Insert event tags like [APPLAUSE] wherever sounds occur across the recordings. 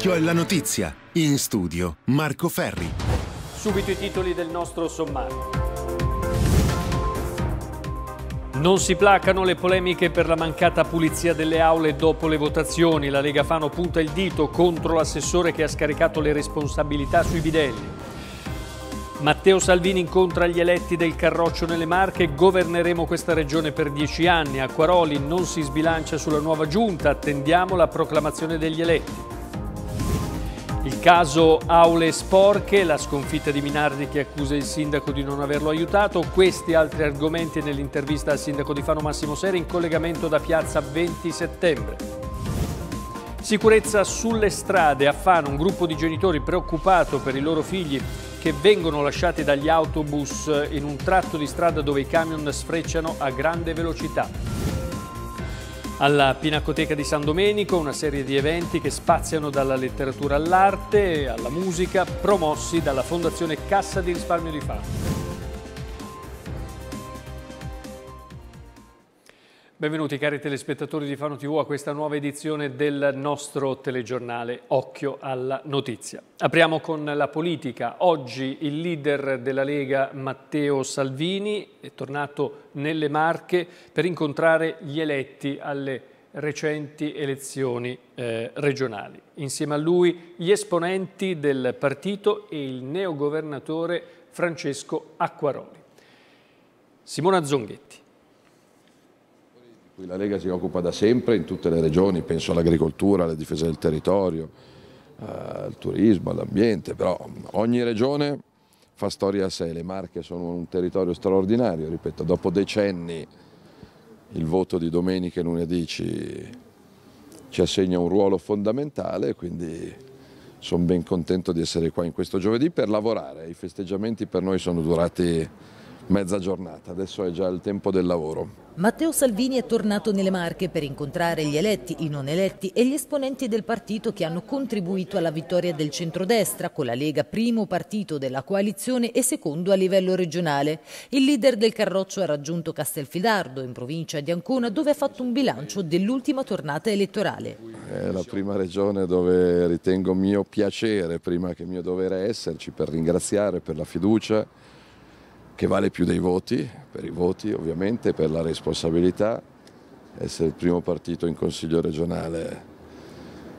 Specchio è la notizia. In studio Marco Ferri. Subito i titoli del nostro sommario. Non si placano le polemiche per la mancata pulizia delle aule dopo le votazioni. La Lega Fano punta il dito contro l'assessore che ha scaricato le responsabilità sui bidelli. Matteo Salvini incontra gli eletti del Carroccio nelle Marche, governeremo questa regione per dieci anni. Acquaroli non si sbilancia sulla nuova giunta, attendiamo la proclamazione degli eletti. Il caso aule sporche, la sconfitta di Minardi che accusa il sindaco di non averlo aiutato, questi altri argomenti nell'intervista al sindaco di Fano Massimo Seri in collegamento da piazza 20 settembre. Sicurezza sulle strade, a Fano un gruppo di genitori preoccupato per i loro figli che vengono lasciati dagli autobus in un tratto di strada dove i camion sfrecciano a grande velocità alla Pinacoteca di San Domenico, una serie di eventi che spaziano dalla letteratura all'arte, alla musica, promossi dalla Fondazione Cassa di Risparmio di Fano. Benvenuti cari telespettatori di Fano TV a questa nuova edizione del nostro telegiornale Occhio alla Notizia. Apriamo con la politica. Oggi il leader della Lega Matteo Salvini è tornato nelle Marche per incontrare gli eletti alle recenti elezioni eh, regionali. Insieme a lui gli esponenti del partito e il neogovernatore Francesco Acquaroli. Simona Zonghetti cui la Lega si occupa da sempre in tutte le regioni, penso all'agricoltura, alla difesa del territorio, eh, al turismo, all'ambiente, però ogni regione fa storia a sé, le Marche sono un territorio straordinario, ripeto, dopo decenni il voto di domenica e lunedì ci, ci assegna un ruolo fondamentale, quindi sono ben contento di essere qua in questo giovedì per lavorare, i festeggiamenti per noi sono durati mezza giornata, adesso è già il tempo del lavoro. Matteo Salvini è tornato nelle Marche per incontrare gli eletti, i non eletti e gli esponenti del partito che hanno contribuito alla vittoria del centrodestra con la Lega primo partito della coalizione e secondo a livello regionale. Il leader del Carroccio ha raggiunto Castelfidardo in provincia di Ancona dove ha fatto un bilancio dell'ultima tornata elettorale. È la prima regione dove ritengo mio piacere, prima che mio dovere esserci, per ringraziare per la fiducia che vale più dei voti, per i voti ovviamente, per la responsabilità. Essere il primo partito in Consiglio regionale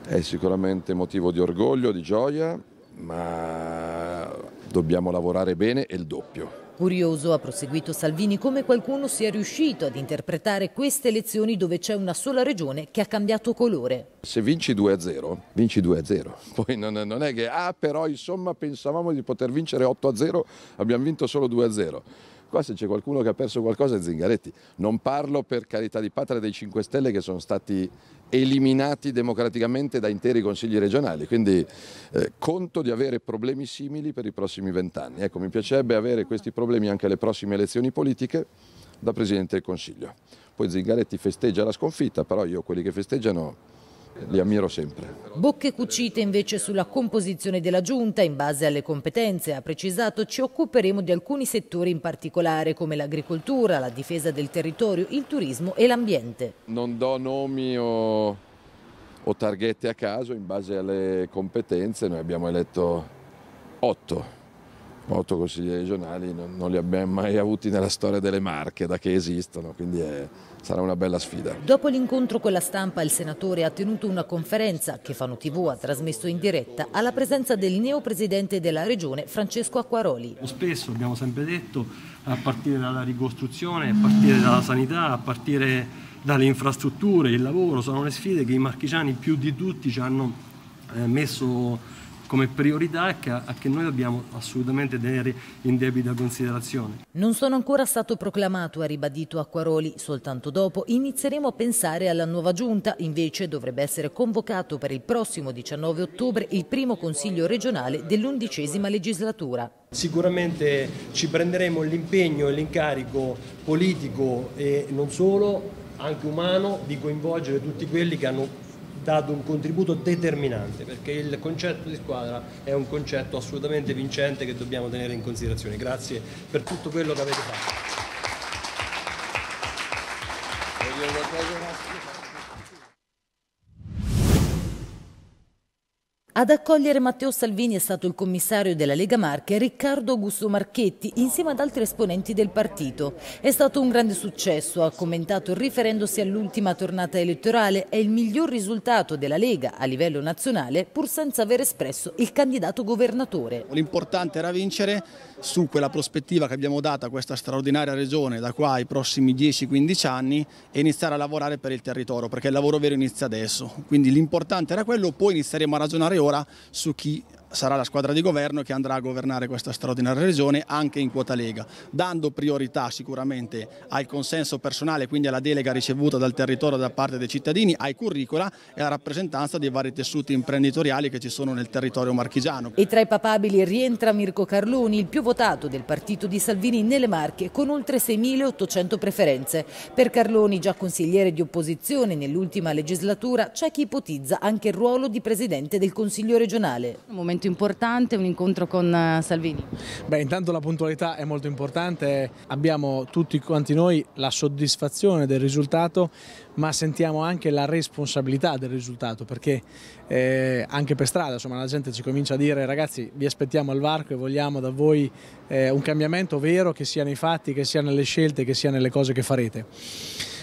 è sicuramente motivo di orgoglio, di gioia, ma dobbiamo lavorare bene e il doppio. Curioso, ha proseguito Salvini, come qualcuno sia riuscito ad interpretare queste elezioni dove c'è una sola regione che ha cambiato colore. Se vinci 2-0, vinci 2-0. [LAUGHS] Poi non, non, è che, ah però insomma pensavamo di poter vincere 8-0, abbiamo vinto solo 2-0. Qua se c'è qualcuno che ha perso qualcosa è Zingaretti. Non parlo per carità di patria dei 5 Stelle che sono stati eliminati democraticamente da interi consigli regionali, quindi eh, conto di avere problemi simili per i prossimi vent'anni. Ecco, mi piacerebbe avere questi problemi anche alle prossime elezioni politiche da Presidente del Consiglio. Poi Zingaretti festeggia la sconfitta, però io quelli che festeggiano li ammiro sempre. Bocche cucite invece sulla composizione della giunta in base alle competenze. Ha precisato ci occuperemo di alcuni settori in particolare come l'agricoltura, la difesa del territorio, il turismo e l'ambiente. Non do nomi o, o targhette a caso, in base alle competenze noi abbiamo eletto otto otto consiglieri regionali non, non, li abbiamo mai avuti nella storia delle marche da che esistono, quindi è, sarà una bella sfida. Dopo l'incontro con la stampa il senatore ha tenuto una conferenza che Fano TV ha trasmesso in diretta alla presenza del neopresidente della regione Francesco Acquaroli. Spesso abbiamo sempre detto a partire dalla ricostruzione, a partire dalla sanità, a partire dalle infrastrutture, il lavoro sono le sfide che i marchigiani più di tutti ci hanno eh, messo come priorità e che, a che noi dobbiamo assolutamente tenere in debita considerazione. Non sono ancora stato proclamato, ha ribadito Acquaroli, soltanto dopo inizieremo a pensare alla nuova giunta, invece dovrebbe essere convocato per il prossimo 19 ottobre il primo Consiglio regionale dell'undicesima legislatura. Sicuramente ci prenderemo l'impegno e l'incarico politico e non solo, anche umano, di coinvolgere tutti quelli che hanno dato un contributo determinante perché il concetto di squadra è un concetto assolutamente vincente che dobbiamo tenere in considerazione. Grazie per tutto quello che avete fatto. Ad accogliere Matteo Salvini è stato il commissario della Lega Marche Riccardo Augusto Marchetti insieme ad altri esponenti del partito. È stato un grande successo, ha commentato riferendosi all'ultima tornata elettorale, è il miglior risultato della Lega a livello nazionale pur senza aver espresso il candidato governatore. L'importante era vincere su quella prospettiva che abbiamo data a questa straordinaria regione da qua ai prossimi 10-15 anni e iniziare a lavorare per il territorio perché il lavoro vero inizia adesso. Quindi l'importante era quello, poi inizieremo a ragionare ora su chi sarà la squadra di governo che andrà a governare questa straordinaria regione anche in quota Lega, dando priorità sicuramente al consenso personale, quindi alla delega ricevuta dal territorio da parte dei cittadini, ai curricula e alla rappresentanza dei vari tessuti imprenditoriali che ci sono nel territorio marchigiano. E tra i papabili rientra Mirko Carloni, il più votato del partito di Salvini nelle Marche, con oltre 6.800 preferenze. Per Carloni, già consigliere di opposizione nell'ultima legislatura, c'è chi ipotizza anche il ruolo di presidente del Consiglio regionale. Momento momento importante, un incontro con eh, Salvini? Beh, intanto la puntualità è molto importante, abbiamo tutti quanti noi la soddisfazione del risultato, ma sentiamo anche la responsabilità del risultato, perché eh, anche per strada insomma, la gente ci comincia a dire ragazzi vi aspettiamo al varco e vogliamo da voi eh, un cambiamento vero che sia nei fatti, che sia nelle scelte, che sia nelle cose che farete.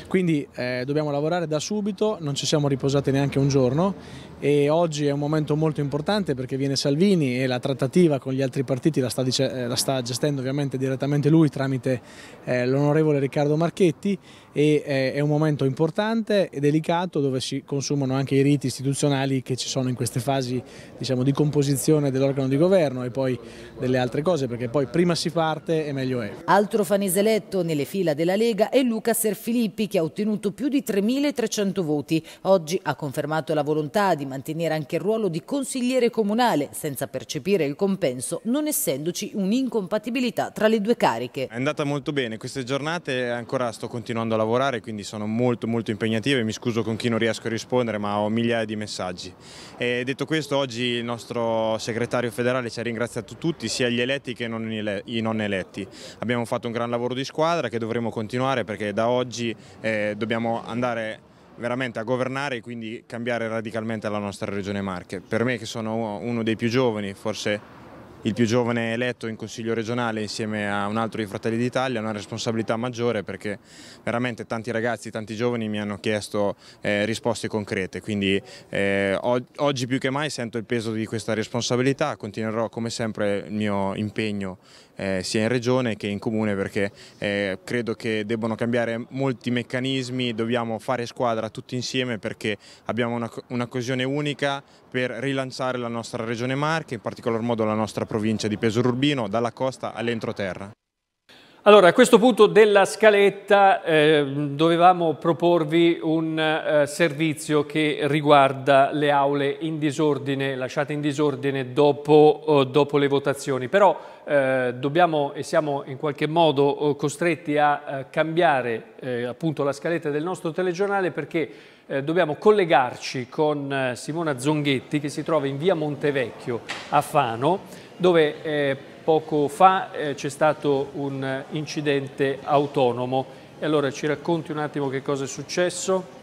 Quindi eh, dobbiamo lavorare da subito, non ci siamo riposati neanche un giorno e oggi è un momento molto importante perché viene Salvini e la trattativa con gli altri partiti la sta, dice, eh, la sta gestendo ovviamente direttamente lui tramite eh, l'onorevole Riccardo Marchetti e eh, è un momento importante e delicato dove si consumano anche i riti istituzionali che ci sono in queste fasi diciamo, di composizione dell'organo di governo e poi delle altre cose perché poi prima si parte e meglio è. Altro faniseletto nelle fila della Lega è Luca Serfilippi che ha ottenuto più di 3.300 voti. Oggi ha confermato la volontà di mantenere anche il ruolo di consigliere comunale senza percepire il compenso non essendoci un'incompatibilità tra le due cariche. È andata molto bene, queste giornate ancora sto continuando a lavorare, quindi sono molto molto impegnative, mi scuso con chi non riesco a rispondere ma ho migliaia di messaggi. E detto questo oggi il nostro segretario federale ci ha ringraziato tutti, sia gli eletti che i non eletti. Abbiamo fatto un gran lavoro di squadra che dovremo continuare perché da oggi eh, dobbiamo andare veramente a governare e quindi cambiare radicalmente la nostra regione Marche. Per me che sono uno dei più giovani, forse il più giovane eletto in Consiglio regionale insieme a un altro dei Fratelli d'Italia, una responsabilità maggiore perché veramente tanti ragazzi, tanti giovani mi hanno chiesto eh, risposte concrete, quindi eh, oggi più che mai sento il peso di questa responsabilità, continuerò come sempre il mio impegno eh, sia in regione che in comune perché eh, credo che debbano cambiare molti meccanismi, dobbiamo fare squadra tutti insieme perché abbiamo una, una coesione unica per rilanciare la nostra regione Marche, in particolar modo la nostra provincia di Pesaro Urbino, dalla costa all'entroterra. Allora, a questo punto della scaletta eh, dovevamo proporvi un eh, servizio che riguarda le aule in disordine, lasciate in disordine dopo, eh, dopo le votazioni, però eh, dobbiamo e siamo in qualche modo eh, costretti a eh, cambiare appunto la scaletta del nostro telegiornale perché dobbiamo collegarci con Simona Zonghetti che si trova in via Montevecchio a Fano dove poco fa eh, c'è stato un incidente autonomo. E allora ci racconti un attimo che cosa è successo?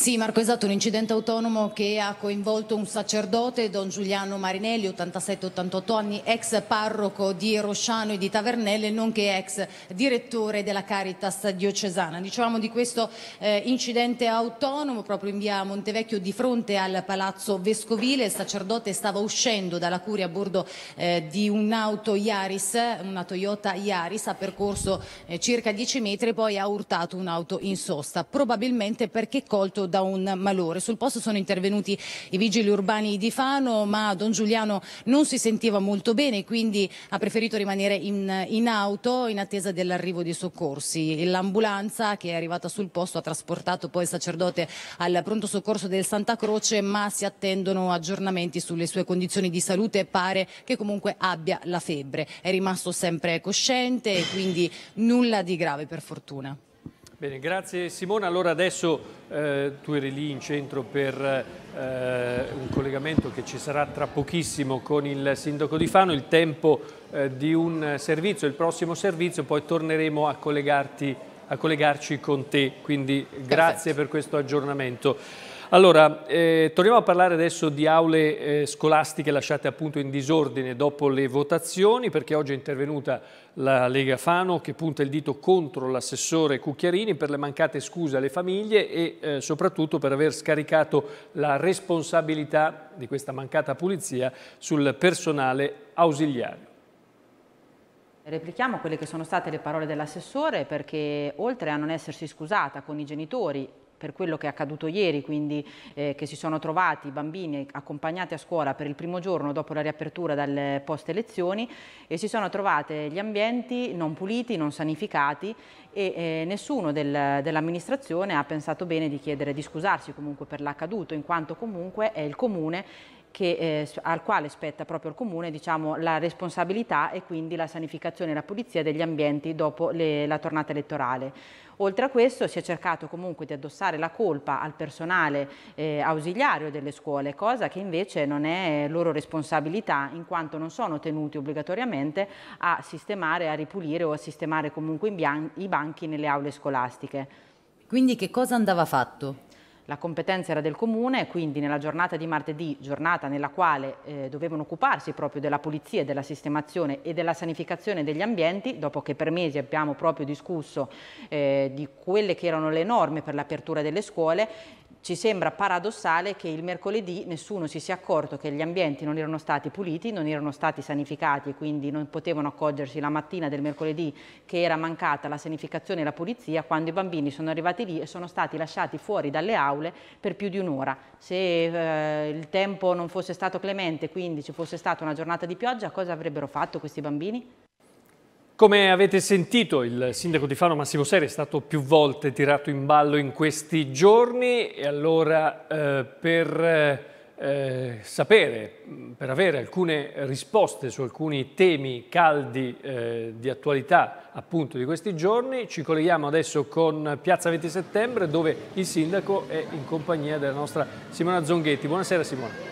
Sì Marco, esatto, un incidente autonomo che ha coinvolto un sacerdote, Don Giuliano Marinelli, 87-88 anni, ex parroco di Rosciano e di Tavernelle, nonché ex direttore della Caritas diocesana. Dicevamo di questo eh, incidente autonomo proprio in via Montevecchio di fronte al Palazzo Vescovile, il sacerdote stava uscendo dalla curia a bordo eh, di un'auto Iaris, una Toyota Iaris, ha percorso eh, circa 10 metri e poi ha urtato un'auto in sosta, probabilmente perché colto da un malore. Sul posto sono intervenuti i vigili urbani di Fano, ma Don Giuliano non si sentiva molto bene, quindi ha preferito rimanere in, in auto in attesa dell'arrivo dei soccorsi. L'ambulanza che è arrivata sul posto ha trasportato poi il sacerdote al pronto soccorso del Santa Croce, ma si attendono aggiornamenti sulle sue condizioni di salute e pare che comunque abbia la febbre. È rimasto sempre cosciente e quindi nulla di grave per fortuna. Bene, grazie Simone. Allora adesso eh, tu eri lì in centro per eh, un collegamento che ci sarà tra pochissimo con il sindaco di Fano, il tempo eh, di un servizio, il prossimo servizio, poi torneremo a, a collegarci con te, quindi grazie Perfetto. per questo aggiornamento. Allora, eh, torniamo a parlare adesso di aule eh, scolastiche lasciate appunto in disordine dopo le votazioni, perché oggi è intervenuta la Lega Fano che punta il dito contro l'assessore Cucchiarini per le mancate scuse alle famiglie e eh, soprattutto per aver scaricato la responsabilità di questa mancata pulizia sul personale ausiliario. Replichiamo quelle che sono state le parole dell'assessore perché oltre a non essersi scusata con i genitori per quello che è accaduto ieri, quindi eh, che si sono trovati i bambini accompagnati a scuola per il primo giorno dopo la riapertura dalle post elezioni e si sono trovate gli ambienti non puliti, non sanificati e eh, nessuno del, dell'amministrazione ha pensato bene di chiedere di scusarsi comunque per l'accaduto, in quanto comunque è il comune che, eh, al quale spetta proprio il Comune diciamo, la responsabilità e quindi la sanificazione e la pulizia degli ambienti dopo le, la tornata elettorale. Oltre a questo si è cercato comunque di addossare la colpa al personale eh, ausiliario delle scuole, cosa che invece non è loro responsabilità in quanto non sono tenuti obbligatoriamente a sistemare, a ripulire o a sistemare comunque i banchi nelle aule scolastiche. Quindi che cosa andava fatto? La competenza era del comune, quindi nella giornata di martedì, giornata nella quale eh, dovevano occuparsi proprio della pulizia, della sistemazione e della sanificazione degli ambienti, dopo che per mesi abbiamo proprio discusso eh, di quelle che erano le norme per l'apertura delle scuole, ci sembra paradossale che il mercoledì nessuno si sia accorto che gli ambienti non erano stati puliti, non erano stati sanificati, e quindi non potevano accorgersi la mattina del mercoledì che era mancata la sanificazione e la pulizia quando i bambini sono arrivati lì e sono stati lasciati fuori dalle aule per più di un'ora. Se eh, il tempo non fosse stato clemente, quindi ci fosse stata una giornata di pioggia, cosa avrebbero fatto questi bambini? Come avete sentito, il sindaco di Fano Massimo Seri è stato più volte tirato in ballo in questi giorni e allora eh, per eh, sapere, per avere alcune risposte su alcuni temi caldi eh, di attualità appunto di questi giorni, ci colleghiamo adesso con Piazza 20 Settembre dove il sindaco è in compagnia della nostra Simona Zonghetti. Buonasera Simona.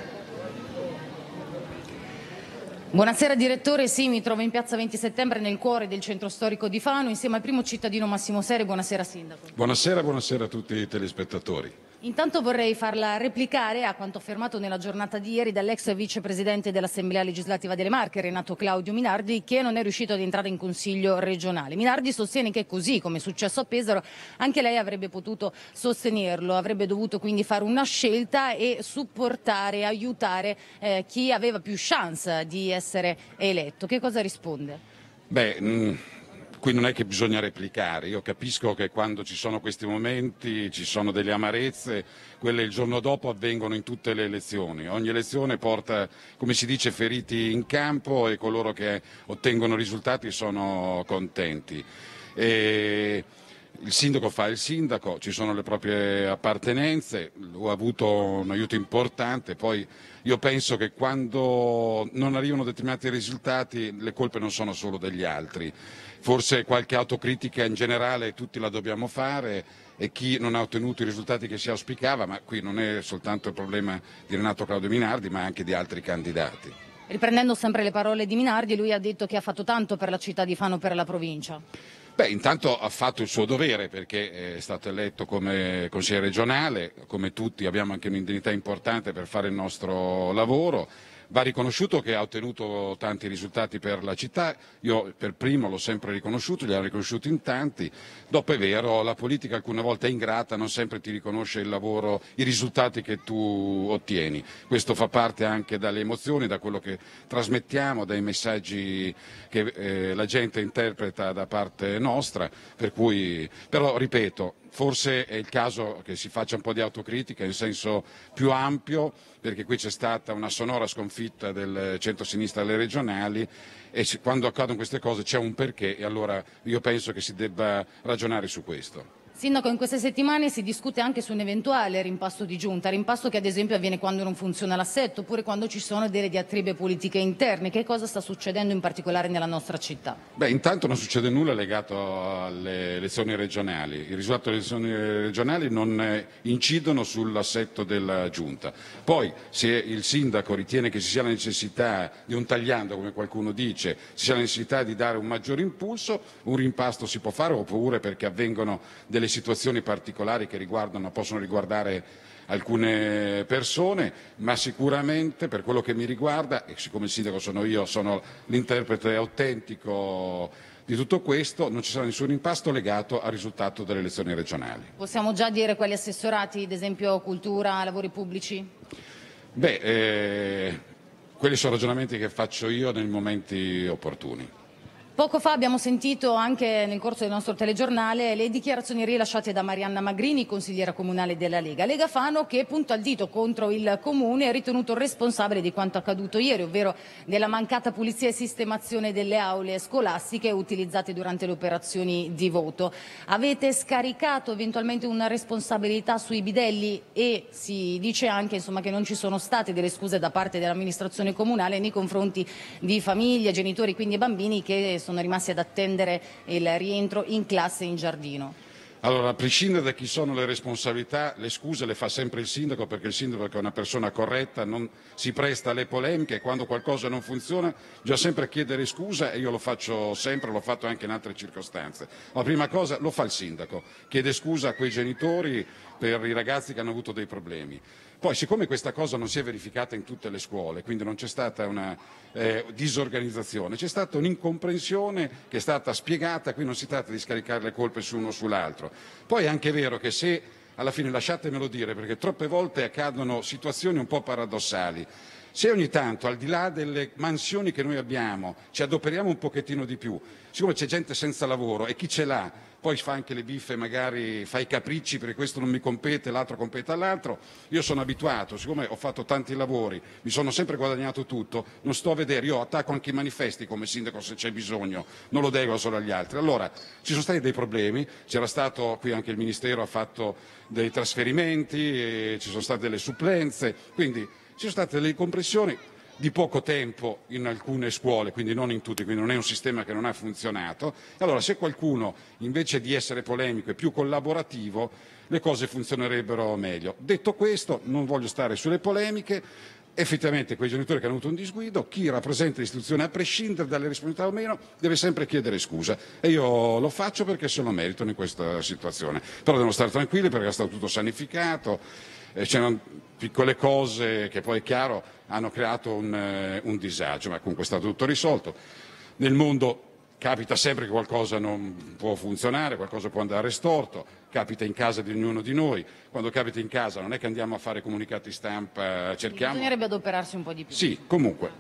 Buonasera direttore, sì mi trovo in piazza 20 settembre nel cuore del centro storico di Fano insieme al primo cittadino Massimo Sere, buonasera Sindaco. Buonasera, buonasera a tutti i telespettatori. Intanto vorrei farla replicare a quanto affermato nella giornata di ieri dall'ex vicepresidente dell'Assemblea legislativa delle Marche, Renato Claudio Minardi, che non è riuscito ad entrare in Consiglio regionale. Minardi sostiene che così, come è successo a Pesaro, anche lei avrebbe potuto sostenerlo, avrebbe dovuto quindi fare una scelta e supportare, aiutare eh, chi aveva più chance di essere eletto. Che cosa risponde? Beh, mh... Mm, qui non è che bisogna replicare, io capisco che quando ci sono questi momenti ci sono delle amarezze, quelle il giorno dopo avvengono in tutte le elezioni, ogni elezione porta, come si dice, feriti in campo e coloro che ottengono risultati sono contenti. E il sindaco fa il sindaco, ci sono le proprie appartenenze, ho avuto un aiuto importante, poi io penso che quando non arrivano determinati risultati le colpe non sono solo degli altri. Forse qualche autocritica in generale tutti la dobbiamo fare e chi non ha ottenuto i risultati che si auspicava, ma qui non è soltanto il problema di Renato Claudio Minardi, ma anche di altri candidati. Riprendendo sempre le parole di Minardi, lui ha detto che ha fatto tanto per la città di Fano, e per la provincia. Beh, intanto ha fatto il suo dovere perché eh, è stato eletto come consigliere regionale, come tutti abbiamo anche un'indennità importante per fare il nostro lavoro Va riconosciuto che ha ottenuto tanti risultati per la città, io per primo l'ho sempre riconosciuto, li hanno riconosciuti in tanti, dopo è vero la politica alcune volte è ingrata, non sempre ti riconosce il lavoro, i risultati che tu ottieni, questo fa parte anche dalle emozioni, da quello che trasmettiamo, dai messaggi che eh, la gente interpreta da parte nostra, per cui, però ripeto, Forse è il caso che si faccia un po' di autocritica in senso più ampio, perché qui c'è stata una sonora sconfitta del centro-sinistra alle regionali e quando accadono queste cose c'è un perché e allora io penso che si debba ragionare su questo. Sindaco, in queste settimane si discute anche su un eventuale rimpasto di giunta, rimpasto che ad esempio avviene quando non funziona l'assetto oppure quando ci sono delle diatribe politiche interne. Che cosa sta succedendo in particolare nella nostra città? Beh, intanto non succede nulla legato alle elezioni regionali. Il risultato delle elezioni regionali non eh, incidono sull'assetto della giunta. Poi, se il sindaco ritiene che ci sia la necessità di un tagliando, come qualcuno dice, ci sia la necessità di dare un maggiore impulso, un rimpasto si può fare oppure perché avvengono delle le situazioni particolari che riguardano, possono riguardare alcune persone, ma sicuramente per quello che mi riguarda, e siccome il sindaco sono io, sono l'interprete autentico di tutto questo non ci sarà nessun impasto legato al risultato delle elezioni regionali. Possiamo già dire quali assessorati, ad esempio cultura, lavori pubblici? Beh, eh, quelli sono ragionamenti che faccio io nei momenti opportuni. Poco fa abbiamo sentito anche nel corso del nostro telegiornale le dichiarazioni rilasciate da Marianna Magrini, consigliera comunale della Lega. Lega Fano che punta il dito contro il comune è ritenuto responsabile di quanto accaduto ieri, ovvero della mancata pulizia e sistemazione delle aule scolastiche utilizzate durante le operazioni di voto. Avete scaricato eventualmente una responsabilità sui bidelli e si dice anche insomma, che non ci sono state delle scuse da parte dell'amministrazione comunale nei confronti di famiglie, genitori, quindi bambini che sono rimasti ad attendere il rientro in classe e in giardino? Allora, a prescindere da chi sono le responsabilità, le scuse le fa sempre il sindaco perché il sindaco è una persona corretta, non si presta alle polemiche e quando qualcosa non funziona bisogna sempre chiedere scusa e io lo faccio sempre, l'ho fatto anche in altre circostanze. La prima cosa lo fa il sindaco, chiede scusa a quei genitori per i ragazzi che hanno avuto dei problemi. Poi, siccome questa cosa non si è verificata in tutte le scuole, quindi non c'è stata una eh, disorganizzazione, c'è stata un'incomprensione che è stata spiegata, qui non si tratta di scaricare le colpe su uno o sull'altro. Poi è anche vero che se, alla fine lasciatemelo dire, perché troppe volte accadono situazioni un po' paradossali, se ogni tanto, al di là delle mansioni che noi abbiamo, ci adoperiamo un pochettino di più, siccome c'è gente senza lavoro e chi ce l'ha poi fa anche le biffe, magari fa i capricci perché questo non mi compete, l'altro compete all'altro. Io sono abituato, siccome ho fatto tanti lavori, mi sono sempre guadagnato tutto, non sto a vedere, io attacco anche i manifesti come sindaco se c'è bisogno, non lo devo solo agli altri. Allora, ci sono stati dei problemi, c'era stato, qui anche il Ministero ha fatto dei trasferimenti, ci sono state delle supplenze, quindi ci sono state delle incompressioni di poco tempo in alcune scuole, quindi non in tutte, quindi non è un sistema che non ha funzionato. Allora se qualcuno invece di essere polemico è più collaborativo, le cose funzionerebbero meglio. Detto questo, non voglio stare sulle polemiche, effettivamente quei genitori che hanno avuto un disguido, chi rappresenta l'istituzione a prescindere dalle responsabilità o meno, deve sempre chiedere scusa e io lo faccio perché se lo meritano in questa situazione. Però devono stare tranquilli perché è stato tutto sanificato eh, c'erano piccole cose che poi è chiaro hanno creato un, eh, un disagio, ma comunque è stato tutto risolto. Nel mondo capita sempre che qualcosa non può funzionare, qualcosa può andare storto, capita in casa di ognuno di noi, quando capita in casa non è che andiamo a fare comunicati stampa, eh, cerchiamo... Bisognerebbe adoperarsi un po' di più. Sì, comunque,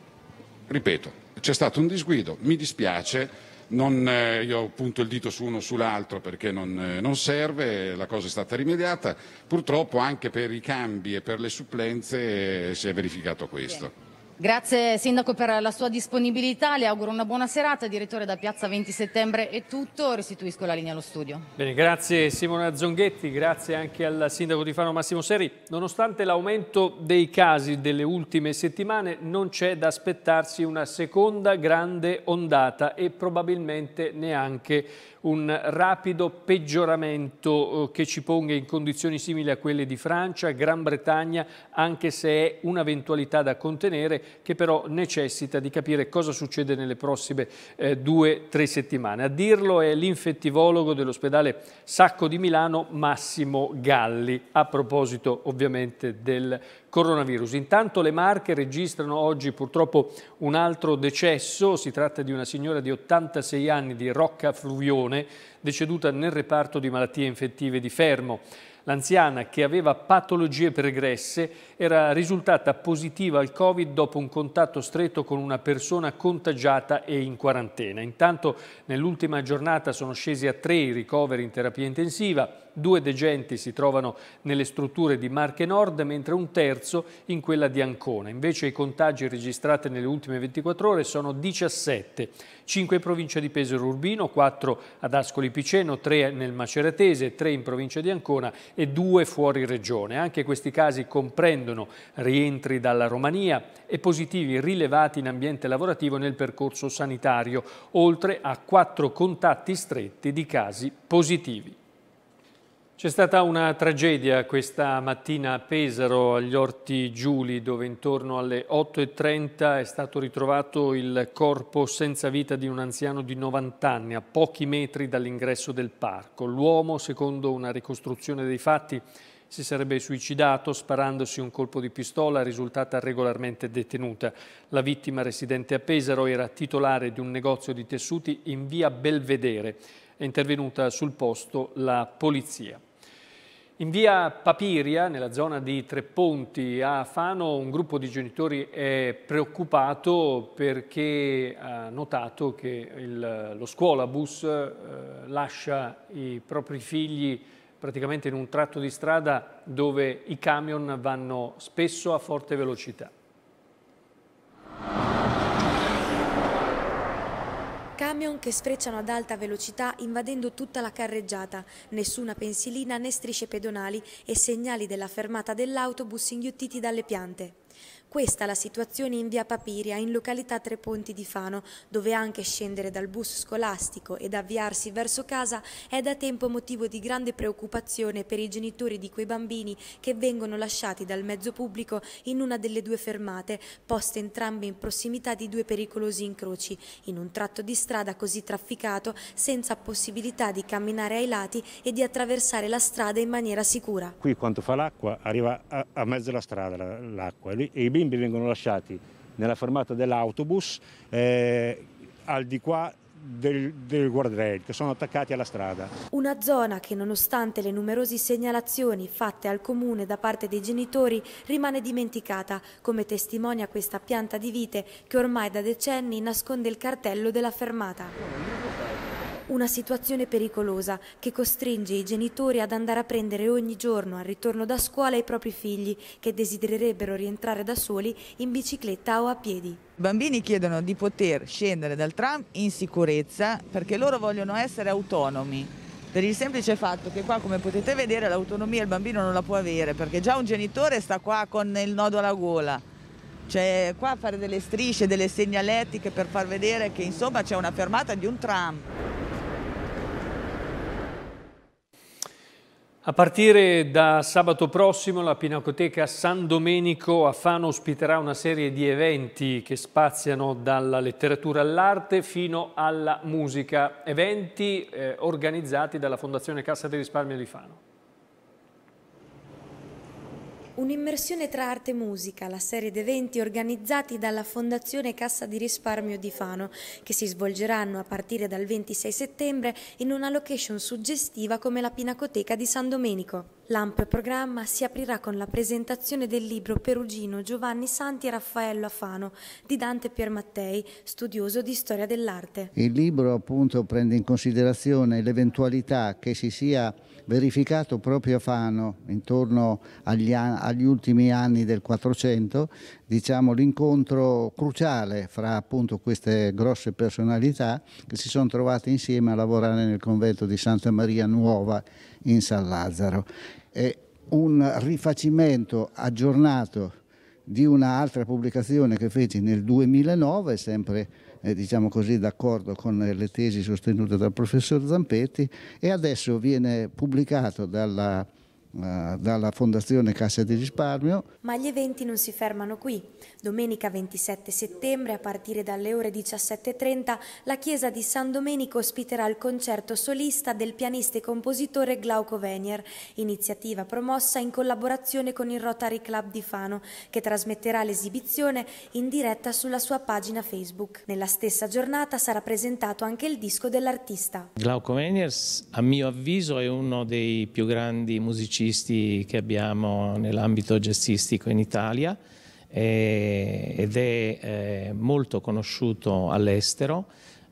ripeto, c'è stato un disguido, mi dispiace non, eh, io punto il dito su uno o sull'altro perché non, eh, non, serve, la cosa è stata rimediata. Purtroppo anche per i cambi e per le supplenze eh, si è verificato questo. Grazie Sindaco per la sua disponibilità, le auguro una buona serata. Direttore da Piazza 20 Settembre è tutto, restituisco la linea allo studio. Bene, grazie Simona Zonghetti, grazie anche al Sindaco di Fano Massimo Seri. Nonostante l'aumento dei casi delle ultime settimane non c'è da aspettarsi una seconda grande ondata e probabilmente neanche un rapido peggioramento eh, che ci ponga in condizioni simili a quelle di Francia, Gran Bretagna, anche se è un'eventualità da contenere che però necessita di capire cosa succede nelle prossime eh, due o tre settimane. A dirlo è l'infettivologo dell'ospedale Sacco di Milano Massimo Galli, a proposito ovviamente del coronavirus. Intanto le Marche registrano oggi purtroppo un altro decesso, si tratta di una signora di 86 anni di Rocca Fluvione, deceduta nel reparto di malattie infettive di Fermo. L'anziana, che aveva patologie pregresse, era risultata positiva al Covid dopo un contatto stretto con una persona contagiata e in quarantena. Intanto nell'ultima giornata sono scesi a tre i ricoveri in terapia intensiva, Due degenti si trovano nelle strutture di Marche Nord, mentre un terzo in quella di Ancona. Invece i contagi registrati nelle ultime 24 ore sono 17. 5 in provincia di Pesaro Urbino, 4 ad Ascoli Piceno, 3 nel Maceratese, 3 in provincia di Ancona e 2 fuori regione. Anche questi casi comprendono rientri dalla Romania e positivi rilevati in ambiente lavorativo nel percorso sanitario, oltre a 4 contatti stretti di casi positivi. C'è stata una tragedia questa mattina a Pesaro, agli Orti Giuli, dove intorno alle 8.30 è stato ritrovato il corpo senza vita di un anziano di 90 anni, a pochi metri dall'ingresso del parco. L'uomo, secondo una ricostruzione dei fatti, si sarebbe suicidato sparandosi un colpo di pistola risultata regolarmente detenuta. La vittima residente a Pesaro era titolare di un negozio di tessuti in via Belvedere. È intervenuta sul posto la polizia. In via Papiria, nella zona di Tre Ponti a Fano, un gruppo di genitori è preoccupato perché ha notato che il, lo scuolabus eh, lascia i propri figli praticamente in un tratto di strada dove i camion vanno spesso a forte velocità. Camion che sfrecciano ad alta velocità invadendo tutta la carreggiata, nessuna pensilina né strisce pedonali e segnali della fermata dell'autobus inghiottiti dalle piante. Questa la situazione in via Papiria, in località Tre Ponti di Fano, dove anche scendere dal bus scolastico ed avviarsi verso casa è da tempo motivo di grande preoccupazione per i genitori di quei bambini che vengono lasciati dal mezzo pubblico in una delle due fermate, poste entrambe in prossimità di due pericolosi incroci, in un tratto di strada così trafficato senza possibilità di camminare ai lati e di attraversare la strada in maniera sicura. Qui quanto fa l'acqua arriva a, a mezzo della strada l'acqua e i bimbi vengono lasciati nella fermata dell'autobus eh, al di qua del, del guardrail che sono attaccati alla strada. Una zona che nonostante le numerose segnalazioni fatte al comune da parte dei genitori rimane dimenticata, come testimonia questa pianta di vite che ormai da decenni nasconde il cartello della fermata. Una situazione pericolosa che costringe i genitori ad andare a prendere ogni giorno al ritorno da scuola i propri figli che desidererebbero rientrare da soli in bicicletta o a piedi. I bambini chiedono di poter scendere dal tram in sicurezza perché loro vogliono essere autonomi per il semplice fatto che qua come potete vedere l'autonomia il bambino non la può avere perché già un genitore sta qua con il nodo alla gola cioè qua a fare delle strisce, delle segnalettiche per far vedere che insomma c'è una fermata di un tram A partire da sabato prossimo la Pinacoteca San Domenico a Fano ospiterà una serie di eventi che spaziano dalla letteratura all'arte fino alla musica, eventi eh, organizzati dalla Fondazione Cassa di Risparmio di Fano. Un'immersione tra arte e musica, la serie di eventi organizzati dalla Fondazione Cassa di Risparmio di Fano, che si svolgeranno a partire dal 26 settembre in una location suggestiva come la Pinacoteca di San Domenico. L'ampio programma si aprirà con la presentazione del libro perugino Giovanni Santi e Raffaello Afano di Dante Piermattei, studioso di storia dell'arte. Il libro appunto prende in considerazione l'eventualità che si sia verificato proprio a Fano intorno agli, agli ultimi anni del 400, diciamo l'incontro cruciale fra appunto queste grosse personalità che si sono trovate insieme a lavorare nel convento di Santa Maria Nuova in San Lazzaro è un rifacimento aggiornato di un'altra pubblicazione che feci nel 2009, sempre eh, diciamo così, d'accordo con le tesi sostenute dal professor Zampetti e adesso viene pubblicato dalla eh, dalla Fondazione Cassa di Risparmio. Ma gli eventi non si fermano qui. Domenica 27 settembre, a partire dalle ore 17.30, la chiesa di San Domenico ospiterà il concerto solista del pianista e compositore Glauco Venier, iniziativa promossa in collaborazione con il Rotary Club di Fano, che trasmetterà l'esibizione in diretta sulla sua pagina Facebook. Nella stessa giornata sarà presentato anche il disco dell'artista. Glauco Venier, a mio avviso, è uno dei più grandi musicisti musicisti che abbiamo nell'ambito jazzistico in Italia eh, ed è eh, molto conosciuto all'estero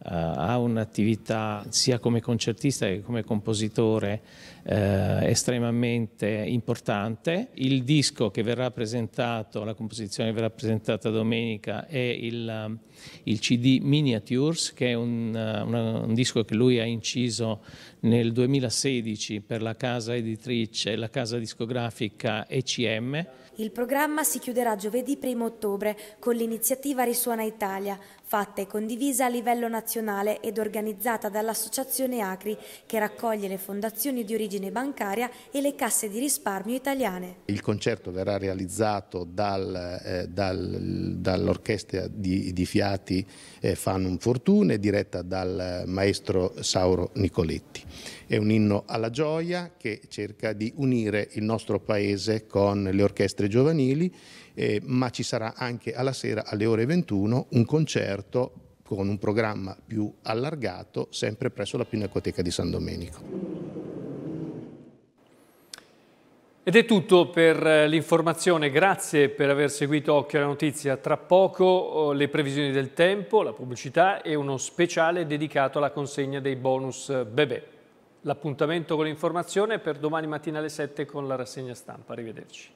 eh, ha un'attività sia come concertista che come compositore eh, estremamente importante. Il disco che verrà presentato, la composizione che verrà presentata domenica è il, eh, il CD Miniatures, che è un, eh, una, un, disco che lui ha inciso nel 2016 per la casa editrice, la casa discografica ECM. Il programma si chiuderà giovedì 1 ottobre con l'iniziativa Risuona Italia, fatta e condivisa a livello nazionale ed organizzata dall'Associazione Acri, che raccoglie le fondazioni di origine bancaria e le casse di risparmio italiane. Il concerto verrà realizzato dal, eh, dal, dall'orchestra di, di, Fiati eh, Fanum Fortune, diretta dal maestro Sauro Nicoletti. È un inno alla gioia che cerca di unire il nostro paese con le orchestre giovanili eh, ma ci sarà anche alla sera alle ore 21 un concerto con un programma più allargato sempre presso la Pinacoteca di San Domenico. Ed è tutto per eh, l'informazione, grazie per aver seguito Occhio alla Notizia. Tra poco oh, le previsioni del tempo, la pubblicità e uno speciale dedicato alla consegna dei bonus eh, bebè. L'appuntamento con l'informazione per domani mattina alle 7 con la rassegna stampa. Arrivederci.